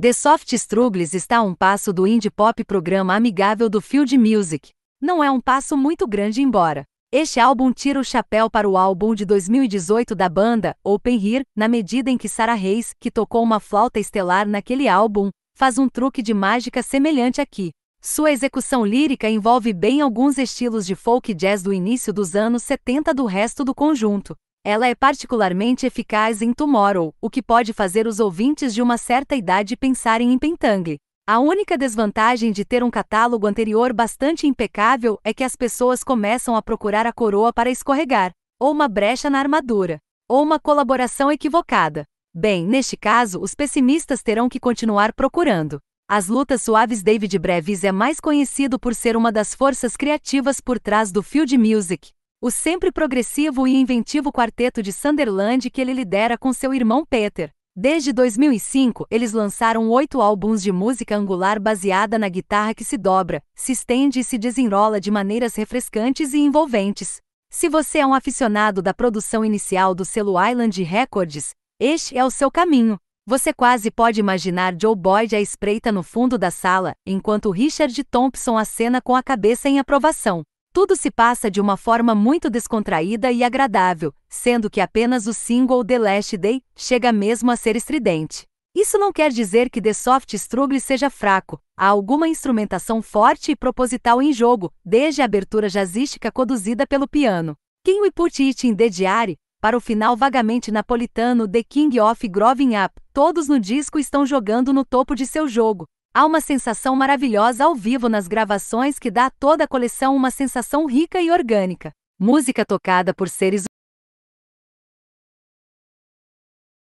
The Soft Struggles está a um passo do indie pop programa amigável do Field Music. Não é um passo muito grande embora. Este álbum tira o chapéu para o álbum de 2018 da banda, Open Rear, na medida em que Sarah Reis, que tocou uma flauta estelar naquele álbum, faz um truque de mágica semelhante aqui. Sua execução lírica envolve bem alguns estilos de folk jazz do início dos anos 70 do resto do conjunto. Ela é particularmente eficaz em Tomorrow, o que pode fazer os ouvintes de uma certa idade pensarem em pentangle. A única desvantagem de ter um catálogo anterior bastante impecável é que as pessoas começam a procurar a coroa para escorregar, ou uma brecha na armadura, ou uma colaboração equivocada. Bem, neste caso, os pessimistas terão que continuar procurando. As lutas suaves David Brevis é mais conhecido por ser uma das forças criativas por trás do Field Music, o sempre progressivo e inventivo quarteto de Sunderland que ele lidera com seu irmão Peter. Desde 2005, eles lançaram oito álbuns de música angular baseada na guitarra que se dobra, se estende e se desenrola de maneiras refrescantes e envolventes. Se você é um aficionado da produção inicial do selo Island Records, este é o seu caminho. Você quase pode imaginar Joe Boyd à espreita no fundo da sala, enquanto Richard Thompson acena com a cabeça em aprovação. Tudo se passa de uma forma muito descontraída e agradável, sendo que apenas o single The Last Day chega mesmo a ser estridente. Isso não quer dizer que The Soft Struggle seja fraco. Há alguma instrumentação forte e proposital em jogo, desde a abertura jazzística conduzida pelo piano. Quem o Put It in The Diary, para o final vagamente napolitano The King of Groving Up, todos no disco estão jogando no topo de seu jogo, Há uma sensação maravilhosa ao vivo nas gravações que dá a toda a coleção uma sensação rica e orgânica. Música tocada por seres